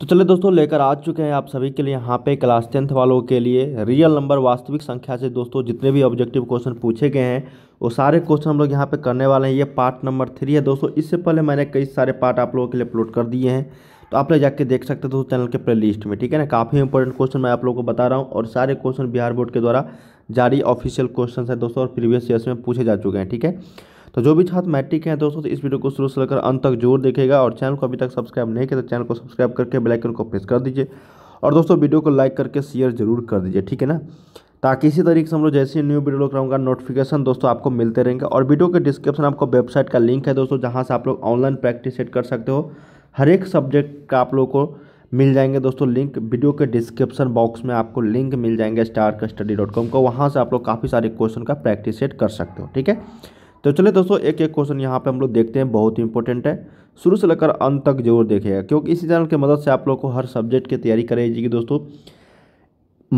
तो चलिए दोस्तों लेकर आ चुके हैं आप सभी के लिए यहाँ पे क्लास टेंथ वालों के लिए रियल नंबर वास्तविक संख्या से दोस्तों जितने भी ऑब्जेक्टिव क्वेश्चन पूछे गए हैं वो सारे क्वेश्चन हम लोग यहाँ पे करने वाले हैं ये पार्ट नंबर थ्री है दोस्तों इससे पहले मैंने कई सारे पार्ट आप लोगों के लिए अपलोड कर दिए हैं तो आप लोग जाके देख सकते दोस्तों चैनल के प्ले लिस्ट में ठीक है ना काफ़ी इंपॉर्टेंट क्वेश्चन मैं आप लोगों को बता रहा हूँ और सारे क्वेश्चन बिहार बोर्ड के द्वारा जारी ऑफिशियल क्वेश्चन है दोस्तों और प्रीवियस ईयर्स में पूछे जा चुके हैं ठीक है तो जो भी छात्र मैट्रिक है हैं दोस्तों तो इस वीडियो को शुरू से लेकर अंत तक जरूर देखेगा और चैनल को अभी तक सब्सक्राइब नहीं किया तो चैनल को सब्सक्राइब करके बेलाइकन को प्रेस कर दीजिए और दोस्तों वीडियो को लाइक करके शेयर जरूर कर दीजिए ठीक है ना ताकि इसी तरीके से हम लोग जैसे न्यू वीडियो लोग रहूँगा नोटिफिकेशन दोस्तों आपको मिलते रहेंगे और वीडियो के डिस्क्रिप्शन आपको वेबसाइट का लिंक है दोस्तों जहाँ से आप लोग ऑनलाइन प्रैक्टिस सेट कर सकते हो हर एक सब्जेक्ट का आप लोग को मिल जाएंगे दोस्तों लिंक वीडियो के डिस्क्रिप्शन बॉक्स में आपको लिंक मिल जाएंगे स्टार का स्टडी डॉट कॉम का वहाँ से आप लोग काफ़ी सारे क्वेश्चन का प्रैक्टिस सेट कर सकते हो ठीक है तो चलिए दोस्तों एक एक क्वेश्चन यहाँ पे हम लोग देखते हैं बहुत ही इंपॉर्टेंट है शुरू से लेकर अंत तक जरूर देखेगा क्योंकि इसी चैनल की मदद से आप लोग को हर सब्जेक्ट की तैयारी करेगी दोस्तों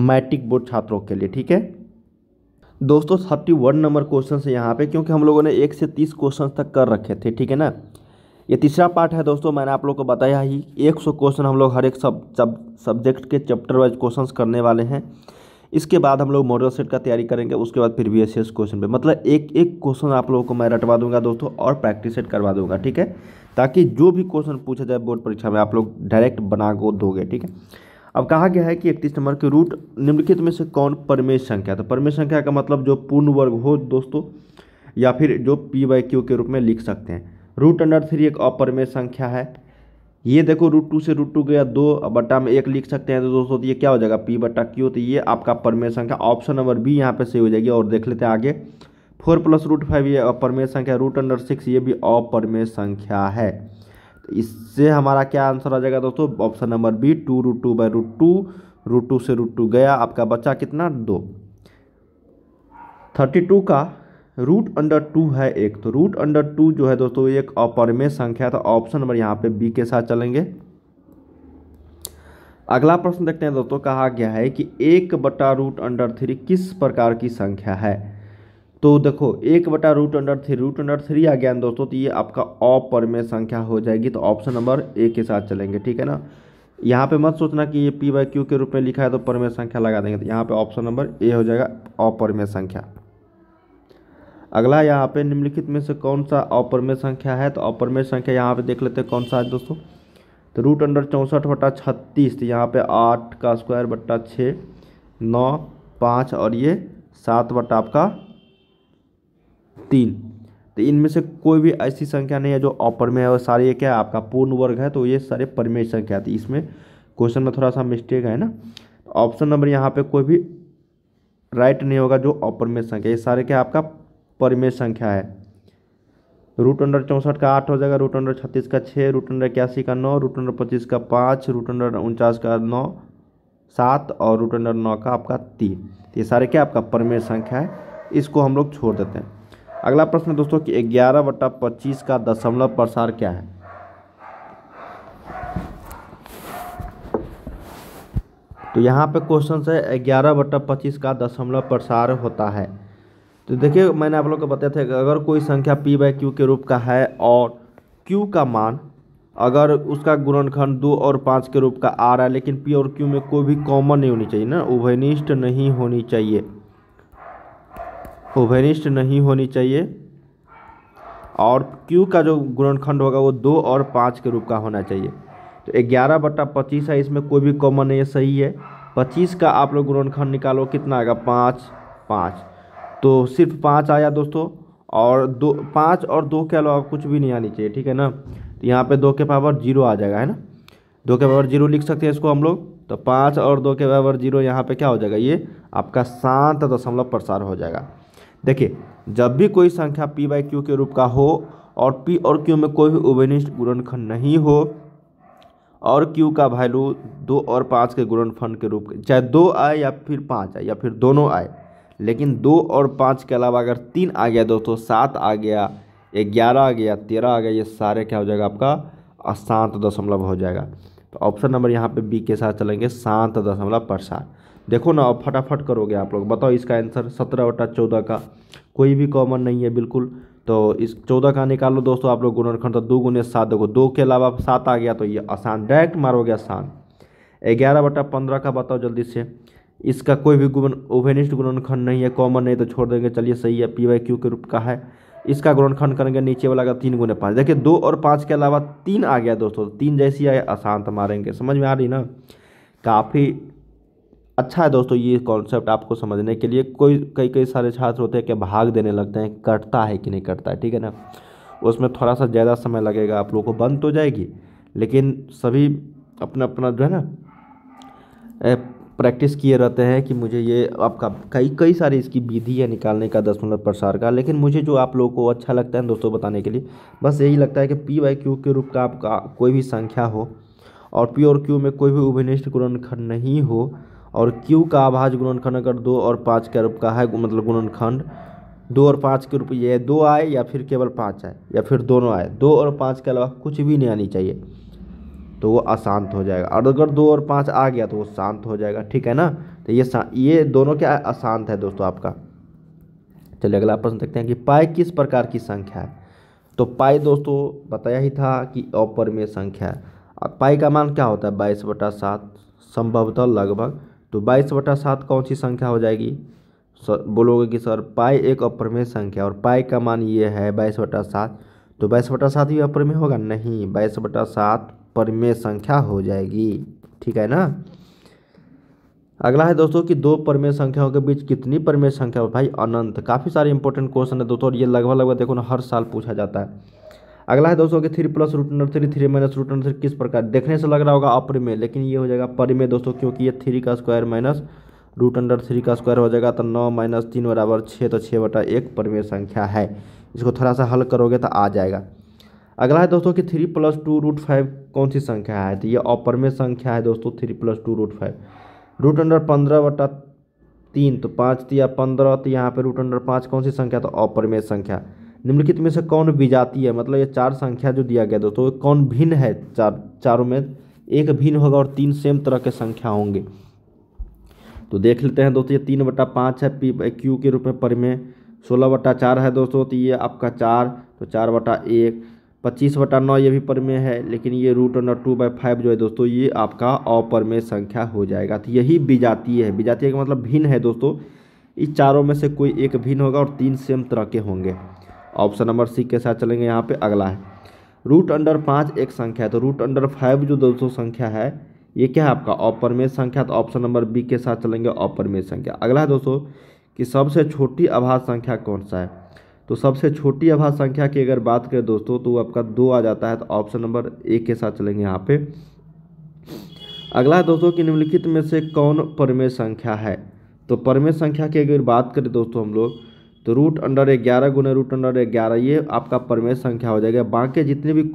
मैट्रिक बोर्ड छात्रों के लिए ठीक है दोस्तों थर्टी वन नंबर क्वेश्चन है यहाँ पे क्योंकि हम लोगों ने एक से तीस क्वेश्चन तक कर रखे थे ठीक है ना ये तीसरा पार्ट है दोस्तों मैंने आप लोग को बताया ही एक सौ क्वेश्चन हम लोग हर एक सब सब सब्जेक्ट के चैप्टर वाइज क्वेश्चन करने वाले हैं इसके बाद हम लोग मॉडल सेट का तैयारी करेंगे उसके बाद फिर बी क्वेश्चन पे मतलब एक एक क्वेश्चन आप लोगों को मैं रटवा दूंगा दोस्तों और प्रैक्टिस सेट करवा दूंगा ठीक है ताकि जो भी क्वेश्चन पूछा जाए बोर्ड परीक्षा में आप लोग डायरेक्ट बना को दोगे ठीक है अब कहा गया है कि इकतीस नंबर के रूट निम्नलिखित में से कौन परमेश संख्या तो परमेश संख्या का मतलब जो पूर्ण वर्ग हो दोस्तों या फिर जो पी वाई क्यू के रूप में लिख सकते हैं रूट अंडर थ्री एक अपरमेय संख्या है ये देखो रूट टू से रूट टू गया दो बट्टा में एक लिख सकते हैं तो दोस्तों तो ये क्या हो जाएगा पी बट्टा क्यू तो ये आपका परमेय संख्या ऑप्शन नंबर बी यहाँ पे सही हो जाएगी और देख लेते हैं आगे फोर प्लस रूट फाइव ये अपरमेय संख्या रूट अंडर सिक्स ये भी अपरमेय संख्या है तो इससे हमारा क्या आंसर आ जाएगा दोस्तों option number B two root two by root two root two से रूट टू गया आपका बच्चा कितना दो थर्टी टू का रूट अंडर टू है एक तो रूट अंडर टू जो है दोस्तों एक अपरमेय संख्या था ऑप्शन तो नंबर यहाँ पे बी के साथ चलेंगे अगला प्रश्न देखते हैं दोस्तों कहा गया है कि एक बटा रूट अंडर थ्री किस प्रकार की संख्या है तो देखो एक बटा root under three root under three आ गया दोस्तों तो ये आपका अपरमेय संख्या हो जाएगी तो ऑप्शन नंबर ए के साथ चलेंगे ठीक है ना यहाँ पे मत सोचना कि ये पी वाई क्यू के रूप में लिखा है तो परमेय संख्या लगा देंगे तो यहाँ पे ऑप्शन नंबर ए हो जाएगा अपरमेय संख्या अगला यहाँ पे निम्नलिखित में से कौन सा अपरमेय संख्या है तो अपरमेय संख्या यहाँ पे देख लेते हैं कौन सा है दोस्तों तो रूट अंडर चौंसठ बटा छत्तीस तो यहाँ पे आठ का स्क्वायर बट्टा छः नौ पाँच और ये सात बटा आपका तीन तो इनमें से कोई भी ऐसी संख्या नहीं है जो अपरमेय है और सारे ये क्या है आपका पूर्ण वर्ग है तो ये सारे परमेय संख्या थी तो इसमें क्वेश्चन में थोड़ा सा मिस्टेक है ना ऑप्शन तो नंबर यहाँ पे कोई भी राइट नहीं होगा जो अपरमेय संख्या ये सारे क्या आपका परिमेय संख्या है रूट अंडर चौंसठ का आठ हो जाएगा रूट अंडर छत्तीस का छः रूट अंडर इक्यासी का नौ रूट अंडर पच्चीस का पाँच रूट अंडर उनचास का नौ सात और रूट अंडर नौ का आपका तीन ये सारे क्या आपका परमेय संख्या है इसको हम लोग छोड़ देते हैं अगला प्रश्न दोस्तों कि ग्यारह बटा पच्चीस का दशमलव प्रसार क्या है तो यहाँ पे क्वेश्चन है ग्यारह बटा पच्चीस का दशमलव प्रसार होता है तो देखिए मैंने आप लोग को बताया था कि अगर कोई संख्या पी बाई क्यू के रूप का है और क्यू का मान अगर उसका गुणनखंड दो और पाँच के रूप का आ रहा है लेकिन पी और क्यू में कोई भी कॉमन नहीं होनी चाहिए ना उभयनिष्ठ नहीं होनी चाहिए उभयनिष्ठ नहीं होनी चाहिए और क्यू का जो गुणनखंड होगा वो दो और पाँच के रूप का होना चाहिए तो ग्यारह बट्टा पच्चीस है इसमें कोई भी कॉमन नहीं है सही है पच्चीस का आप लोग गुणनखंड निकालो कितना आएगा पाँच पाँच तो सिर्फ पाँच आया दोस्तों और दो पाँच और दो के अलावा कुछ भी नहीं आनी चाहिए ठीक है ना तो यहाँ पे दो के पावर जीरो आ जाएगा है ना दो के पावर जीरो लिख सकते हैं इसको हम लोग तो पाँच और दो के पावर जीरो यहाँ पे क्या हो जाएगा ये आपका शांत दशमलव प्रसार हो जाएगा देखिए जब भी कोई संख्या पी बाई क्यू के रूप का हो और पी और क्यू में कोई भी उभयनिष्ठ गुणनखंड नहीं हो और क्यू का वैल्यू दो और पाँच के गुणनखंड के रूप चाहे दो आए या फिर पाँच आए या फिर दोनों आए लेकिन दो और पाँच के अलावा अगर तीन आ गया दोस्तों सात आ गया ग्यारह आ गया तेरह आ गया ये सारे क्या हो जाएगा आपका अशांत दशमलव हो जाएगा तो ऑप्शन नंबर यहाँ पे बी के साथ चलेंगे शांत दशमलव प्रसार देखो ना अब फटाफट करोगे आप लोग बताओ इसका आंसर सत्रह वटा चौदह का कोई भी कॉमन नहीं है बिल्कुल तो इस चौदह का निकाल लो दोस्तों आप लोग गुणनखंड तो दो गुने सात देखो दो के अलावा सात आ गया तो ये आसान डायरेक्ट मारोगे आसान ग्यारह बटा पंद्रह का बताओ जल्दी से इसका कोई भी गुण ओवेनिस्ट गुणनखंड नहीं है कॉमन नहीं तो छोड़ देंगे चलिए सही है पी वाई क्यू के रूप का है इसका गुणनखंड करेंगे नीचे वाला का तीन गुने पाँच देखिए दो और पाँच के अलावा तीन आ गया दोस्तों तो तीन जैसी आए आसान मारेंगे समझ में आ रही ना काफ़ी अच्छा है दोस्तों ये कॉन्सेप्ट आपको समझने के लिए कोई कई कई सारे छात्र होते हैं कि भाग देने लगते हैं कटता है कि नहीं कटता है ठीक है ना उसमें थोड़ा सा ज़्यादा समय लगेगा आप लोगों को बंद तो जाएगी लेकिन सभी अपना अपना जो है ना प्रैक्टिस किए रहते हैं कि मुझे ये आपका कई कई सारी इसकी विधि है निकालने का दस मिनट प्रसार का लेकिन मुझे जो आप लोगों को अच्छा लगता है दोस्तों बताने के लिए बस यही लगता है कि पी वाई क्यू के रूप का आपका कोई भी संख्या हो और पी और क्यू में कोई भी उभनिष्ठ गुणनखंड नहीं हो और क्यू का आभाज गुणनखंड अगर दो और पाँच के रूप का है मतलब गुणनखंड दो और पाँच के रूप ये दो आए या फिर केवल पाँच आए या फिर दोनों आए दो और पाँच के अलावा कुछ भी नहीं आनी चाहिए तो वो अशांत हो जाएगा और अगर दो और पाँच आ गया तो वो शांत हो जाएगा ठीक है ना तो ये ये दोनों क्या अशांत है दोस्तों आपका चलिए अगला प्रश्न देखते हैं कि पाई किस प्रकार की संख्या है तो पाई दोस्तों बताया ही था कि में संख्या है पाई का मान क्या होता है बाईस बटा सात संभवतः लगभग तो बाईस बटा सात कौन सी संख्या हो जाएगी सर बोलोगे कि सर पाई एक अपरिमेय संख्या और पाई का मान ये है बाईस बटा सात तो बाईस बटा सात भी अपर में होगा नहीं बाईस बटा सात पर में संख्या हो जाएगी ठीक है ना अगला है दोस्तों कि दो परमेय संख्याओं के बीच कितनी परमेय संख्या है भाई अनंत काफ़ी सारे इंपॉर्टेंट क्वेश्चन है दोस्तों और ये लगभग लगभग देखो ना हर साल पूछा जाता है अगला है दोस्तों कि three plus root under three three minus root under three किस प्रकार देखने से लग रहा होगा अपर में लेकिन ये हो जाएगा परिमेय दोस्तों क्योंकि ये थ्री का square minus root under three का स्क्वायर हो जाएगा तो नौ माइनस तीन बराबर छः तो छः बटा एक परमेय संख्या है इसको थोड़ा सा हल करोगे तो आ जाएगा अगला है दोस्तों कि three plus two root five कौन सी संख्या है तो ये अपरमेय संख्या है दोस्तों three plus two root five root under पंद्रह बटा तीन तो पाँच या पंद्रह तो यहाँ पर रूट अंडर पाँच कौन सी संख्या तो अपरमेय संख्या निम्नलिखित में से कौन विजाती है मतलब ये चार संख्या जो दिया गया दोस्तों कौन भिन्न है चार चारों में एक भिन्न होगा और तीन सेम तरह के संख्या होंगे तो देख लेते हैं दोस्तों ये तीन बटा पाँच है पी क्यू के रूप में पर में सोलह बटा चार है दोस्तों तो ये आपका चार तो चार बटा एक पच्चीस बटा नौ ये भी परमेय है लेकिन ये root under two by five जो है दोस्तों ये आपका अपरमेय संख्या हो जाएगा तो यही विजातीय है विजातीय का मतलब भिन्न है दोस्तों इस चारों में से कोई एक भिन्न होगा और तीन सेम तरह के होंगे ऑप्शन नंबर सी के साथ चलेंगे यहाँ पर अगला है रूट अंडर पाँच एक संख्या है तो रूट अंडर फाइव जो दोस्तों संख्या है ये क्या है आपका अपरमेय संख्या तो ऑप्शन नंबर बी के साथ चलेंगे अपरमेय संख्या अगला है दोस्तों कि सबसे छोटी आभास संख्या कौन सा है तो सबसे छोटी आभास संख्या की अगर बात करें दोस्तों तो आपका दो आ जाता है तो ऑप्शन नंबर ए के साथ चलेंगे यहाँ पे अगला है दोस्तों कि निम्नलिखित में से कौन परमेय संख्या है तो परमेय संख्या की अगर बात करें दोस्तों हम लोग तो रूट अंडर ग्यारह गुना रूट अंडर ग्यारह ये आपका परमेय संख्या हो जाएगा बाकी जितनी भी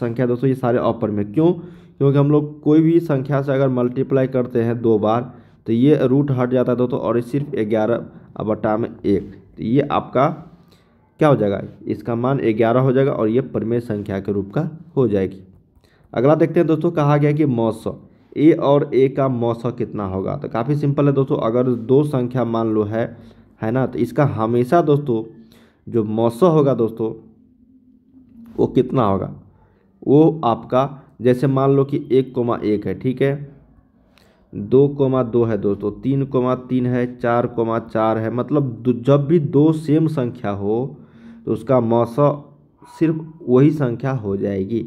संख्या दोस्तों ये सारे अपरमेय क्यों क्योंकि हम लोग कोई भी संख्या से अगर मल्टीप्लाई करते हैं दो बार तो ये रूट हट जाता है दोस्तों और ये सिर्फ ग्यारह बटा में एक तो ये आपका क्या हो जाएगा इसका मान ग्यारह हो जाएगा और ये परमेय संख्या के रूप का हो जाएगी अगला देखते हैं दोस्तों कहा गया कि मौसम ए और ए का मौसम कितना होगा तो काफ़ी सिंपल है दोस्तों अगर दो संख्या मान लो है है ना तो इसका हमेशा दोस्तों जो मौसम होगा दोस्तों वो कितना होगा वो आपका जैसे मान लो कि एक कोमा एक है ठीक है दो कोमा दो है दोस्तों तीन कोमा तीन है चार कोमा चार है मतलब जब भी दो सेम संख्या हो तो उसका मौसम सिर्फ वही संख्या हो जाएगी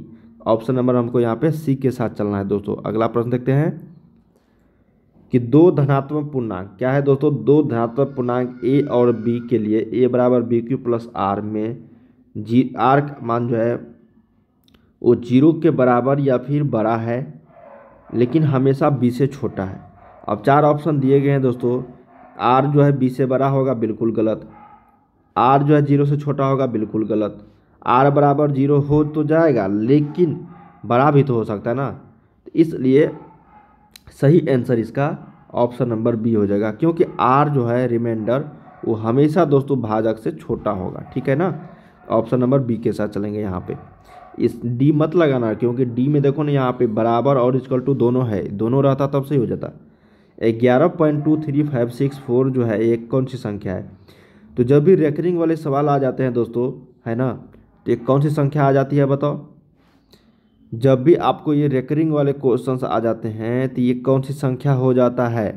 ऑप्शन नंबर हमको यहाँ पे सी के साथ चलना है दोस्तों अगला प्रश्न देखते हैं कि दो धनात्मक पूर्णांक क्या है दोस्तों दो धनात्मक पूर्णांक ए और बी के लिए ए बराबर बी क्यू प्लस आर में जी आर मान जो है वो जीरो के बराबर या फिर बड़ा है लेकिन हमेशा बी से छोटा है अब चार ऑप्शन दिए गए हैं दोस्तों आर जो है बी से बड़ा होगा बिल्कुल गलत आर जो है जीरो से छोटा होगा बिल्कुल गलत आर बराबर जीरो हो तो जाएगा लेकिन बड़ा भी तो हो सकता है ना इसलिए सही आंसर इसका ऑप्शन नंबर बी हो जाएगा क्योंकि आर जो है रिमाइंडर वो हमेशा दोस्तों भाजक से छोटा होगा ठीक है ना ऑप्शन नंबर बी के साथ चलेंगे यहाँ पर इस डी मत लगाना क्योंकि डी में देखो ना यहाँ पे बराबर और इक्वल टू दोनों है दोनों रहता तब से हो जाता ग्यारह point two three five six four जो है एक कौन सी संख्या है तो जब भी रेकरिंग वाले सवाल आ जाते हैं दोस्तों है ना तो एक कौन सी संख्या आ जाती है बताओ जब भी आपको ये रेकरिंग वाले क्वेश्चन आ जाते हैं तो ये कौन सी संख्या हो जाता है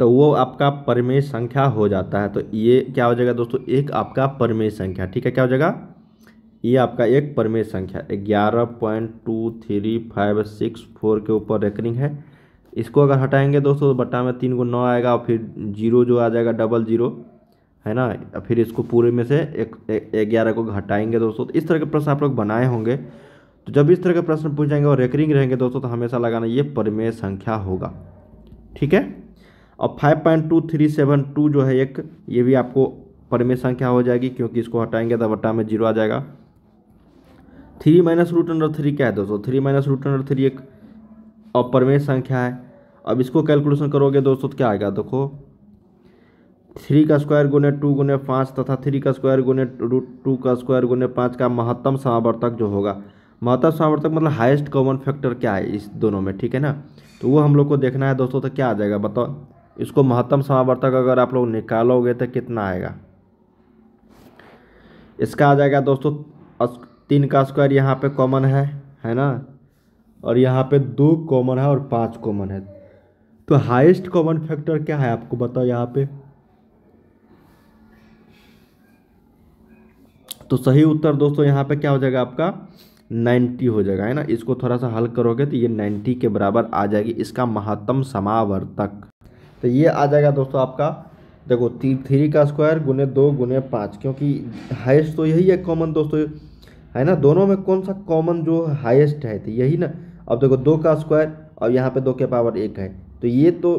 तो वो आपका परमेय संख्या हो जाता है तो ये क्या हो जाएगा दोस्तों एक आपका परमेय संख्या ठीक है क्या हो जाएगा ये आपका एक परमेय संख्या ग्यारह point two three five six four के ऊपर रेकरिंग है इसको अगर हटाएंगे दोस्तों तो बट्टा में तीन को नौ आएगा और फिर जीरो जो आ जाएगा डबल जीरो है ना फिर इसको पूरे में से एक ग्यारह को हटाएंगे दोस्तों तो इस तरह के प्रश्न आप लोग बनाए होंगे तो जब इस तरह के प्रश्न पूछ जाएंगे और रेकरिंग रहेंगे दोस्तों तो हमेशा लगाना ये परमेय संख्या होगा ठीक है और five point two three seven two जो है एक ये भी आपको परमेय संख्या हो जाएगी क्योंकि इसको हटाएंगे तो बट्टा में जीरो आ जाएगा three minus root under three क्या है दोस्तों three minus root under three एक अपरमेय संख्या है अब इसको कैलकुलेशन करोगे दोस्तों तो क्या आएगा देखो थ्री का स्क्वायर गुने टू गुने पाँच तथा थ्री का स्क्वायर गुने रूट टू का स्क्वायर गुने पाँच का महत्तम समावर्तक जो होगा महत्तम समावर्तक मतलब हाईएस्ट कॉमन फैक्टर क्या है इस दोनों में ठीक है ना तो वो हम लोग को देखना है दोस्तों तो क्या आ जाएगा बताओ इसको महत्तम समावर्तक अगर आप लोग निकालोगे तो कितना आएगा इसका आ जाएगा दोस्तों तीन का स्क्वायर यहाँ पे कॉमन है है ना और यहाँ पे दो कॉमन है और पांच कॉमन है तो हाईएस्ट कॉमन फैक्टर क्या है आपको बताओ यहाँ पे तो सही उत्तर दोस्तों यहाँ पे क्या हो जाएगा आपका 90 हो जाएगा है ना इसको थोड़ा सा हल करोगे तो ये 90 के बराबर आ जाएगी इसका महत्तम समावर्तक तो ये आ जाएगा दोस्तों आपका देखो थ्री का स्क्वायर गुने दो गुने पाँच क्योंकि हाइस्ट तो यही है कॉमन दोस्तों है ना दोनों में कौन सा कॉमन जो हाईएस्ट है तो यही ना अब देखो दो का स्क्वायर और यहाँ पे दो के पावर एक है तो ये तो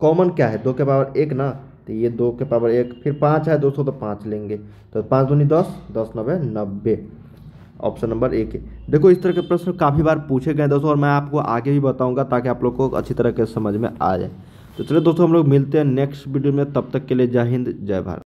कॉमन क्या है दो के पावर एक ना तो ये दो के पावर एक फिर पाँच है दोस्तों तो पाँच लेंगे तो पाँच दूनी दस दस नब्बे नब्बे ऑप्शन नंबर एक है देखो इस तरह के प्रश्न काफ़ी बार पूछे गए दोस्तों और मैं आपको आगे भी बताऊँगा ताकि आप लोग को अच्छी तरह के समझ में आ जाए तो चलिए दोस्तों हम लोग मिलते हैं नेक्स्ट वीडियो में तब तक के लिए जय हिंद जय भारत